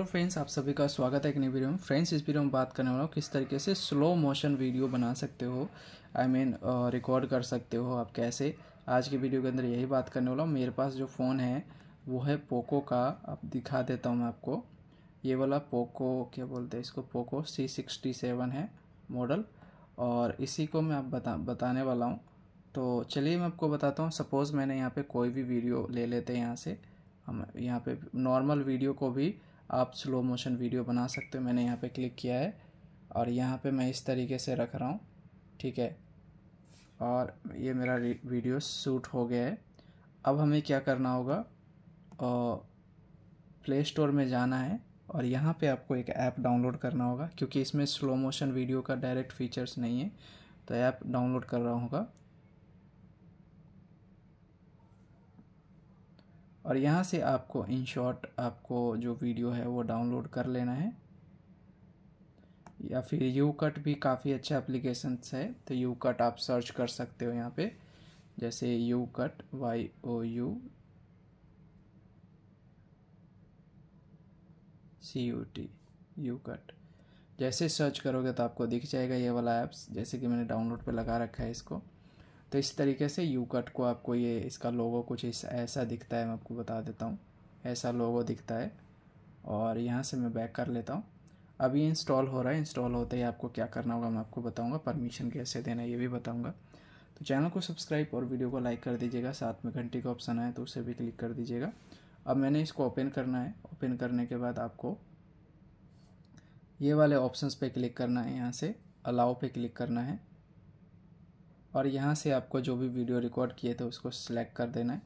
hello friends आप सभी का स्वागत है एक नई वीडियो में फ्रेंड्स इस वीडियो में बात करने वाला हूँ किस तरीके से स्लो मोशन वीडियो बना सकते हो आई मीन रिकॉर्ड कर सकते हो आप कैसे आज की वीडियो के अंदर यही बात करने वाला हूँ मेरे पास जो फ़ोन है वो है पोको का अब दिखा देता हूँ मैं आपको ये वाला पोको क्या बोलते हैं इसको पोको सी सिक्सटी सेवन है मॉडल और इसी को मैं आप बता बताने वाला हूँ तो चलिए मैं आपको बताता हूँ सपोज़ मैंने यहाँ पर कोई भी वीडियो ले लेते हैं यहाँ से हम यहाँ पर नॉर्मल वीडियो को भी आप स्लो मोशन वीडियो बना सकते हो मैंने यहाँ पे क्लिक किया है और यहाँ पे मैं इस तरीके से रख रहा हूँ ठीक है और ये मेरा वीडियो शूट हो गया है अब हमें क्या करना होगा प्ले स्टोर में जाना है और यहाँ पे आपको एक ऐप डाउनलोड करना होगा क्योंकि इसमें स्लो मोशन वीडियो का डायरेक्ट फीचर्स नहीं है तो ऐप डाउनलोड कर रहा होगा और यहाँ से आपको इन शॉर्ट आपको जो वीडियो है वो डाउनलोड कर लेना है या फिर यू कट भी काफ़ी अच्छा एप्लीकेशन है तो यू कट आप सर्च कर सकते हो यहाँ पे जैसे YouCut Y O U C U T YouCut जैसे सर्च करोगे तो आपको दिख जाएगा ये वाला ऐप्स जैसे कि मैंने डाउनलोड पे लगा रखा है इसको तो इस तरीके से यू कट को आपको ये इसका लोगो कुछ इस ऐसा दिखता है मैं आपको बता देता हूँ ऐसा लोगो दिखता है और यहाँ से मैं बैक कर लेता हूँ अभी इंस्टॉल हो रहा है इंस्टॉल होते ही आपको क्या करना होगा मैं आपको बताऊँगा परमिशन कैसे देना है ये भी बताऊँगा तो चैनल को सब्सक्राइब और वीडियो को लाइक कर दीजिएगा साथ में घंटी का ऑप्शन आए तो उसे भी क्लिक कर दीजिएगा अब मैंने इसको ओपन करना है ओपन करने के बाद आपको ये वाले ऑप्शंस पे क्लिक करना है यहाँ से अलाउ पे क्लिक करना है और यहाँ से आपको जो भी वीडियो रिकॉर्ड किए थे उसको सिलेक्ट कर देना है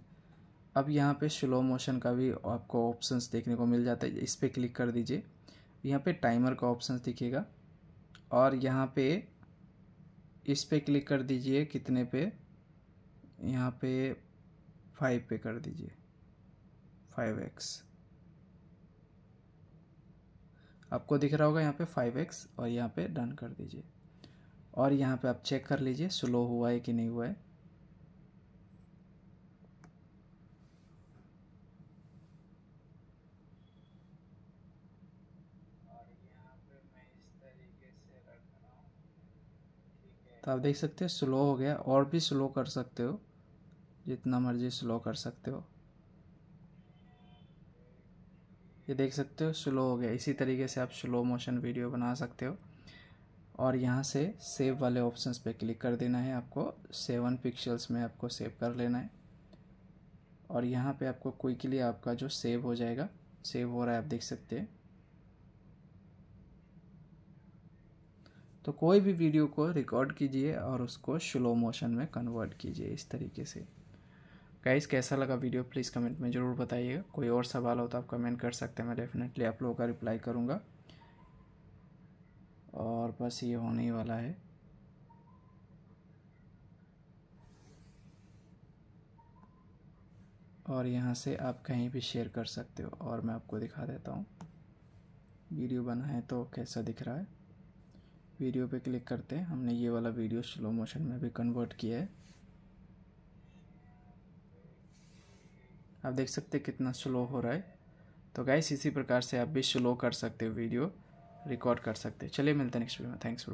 अब यहाँ पे स्लो मोशन का भी आपको ऑप्शंस देखने को मिल जाता है इस पर क्लिक कर दीजिए यहाँ पे टाइमर का ऑप्शंस दिखेगा और यहाँ पे इस पर क्लिक कर दीजिए कितने पे यहाँ पे फाइव पे कर दीजिए फाइव एक्स आपको दिख रहा होगा यहाँ पे फाइव एक्स और यहाँ पे डन कर दीजिए और यहाँ पे आप चेक कर लीजिए स्लो हुआ है कि नहीं हुआ है तो आप देख सकते हो स्लो हो गया और भी स्लो कर सकते हो जितना मर्जी स्लो कर सकते हो ये देख सकते हो स्लो हो गया इसी तरीके से आप स्लो मोशन वीडियो बना सकते हो और यहाँ से सेव वाले ऑप्शंस पे क्लिक कर देना है आपको सेवन पिक्सल्स में आपको सेव कर लेना है और यहाँ पे आपको क्विकली आपका जो सेव हो जाएगा सेव हो रहा है आप देख सकते हैं तो कोई भी वीडियो को रिकॉर्ड कीजिए और उसको स्लो मोशन में कन्वर्ट कीजिए इस तरीके से गाइस कैसा लगा वीडियो प्लीज़ कमेंट में ज़रूर बताइएगा कोई और सवाल हो तो आप कमेंट कर सकते हैं मैं डेफिनेटली आप लोगों का रिप्लाई करूँगा और बस ये होने ही वाला है और यहाँ से आप कहीं भी शेयर कर सकते हो और मैं आपको दिखा देता हूँ वीडियो बना है तो कैसा दिख रहा है वीडियो पे क्लिक करते हैं हमने ये वाला वीडियो स्लो मोशन में भी कन्वर्ट किया है आप देख सकते हैं कितना स्लो हो रहा है तो गैस इसी प्रकार से आप भी स्लो कर सकते हो वीडियो रिकॉर्ड कर सकते चलिए मिलते हैं नेक्स्ट वीडियो में थैंक्स फॉर